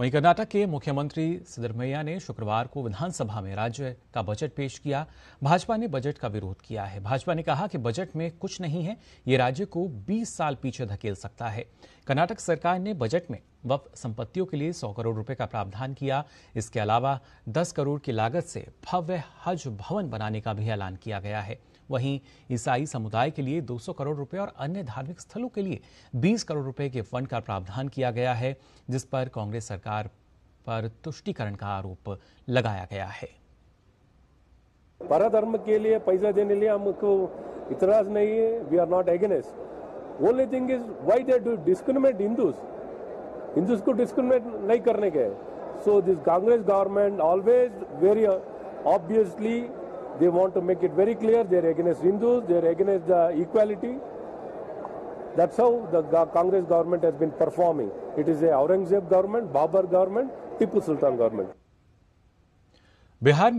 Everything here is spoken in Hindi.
वहीं कर्नाटक के मुख्यमंत्री सिद्धरमैया ने शुक्रवार को विधानसभा में राज्य का बजट पेश किया भाजपा ने बजट का विरोध किया है भाजपा ने कहा कि बजट में कुछ नहीं है ये राज्य को 20 साल पीछे धकेल सकता है कर्नाटक सरकार ने बजट में वक्फ संपत्तियों के लिए 100 करोड़ रुपए का प्रावधान किया इसके अलावा 10 करोड़ की लागत से भव्य हज भवन बनाने का भी ऐलान किया गया है वहीं ईसाई समुदाय के लिए 200 करोड़ रुपए और अन्य धार्मिक स्थलों के लिए 20 करोड़ रुपए के फंड का प्रावधान किया गया है जिस पर कांग्रेस सरकार पर तुष्टिकरण का आरोप लगाया गया है परधर्म के लिए पैसा देने लिए हमको इतराज नहीं है we are not against only thing is why they do discriminate Hindus Hindu को डिस्क्रिमिनेट नहीं करने के so this Congress government always very obviously they want to make it very clear they're against Hindus they're against the equality that's how the Congress government has been performing it is a Aurangzeb government Babar government Tippu Sultan government Bihar में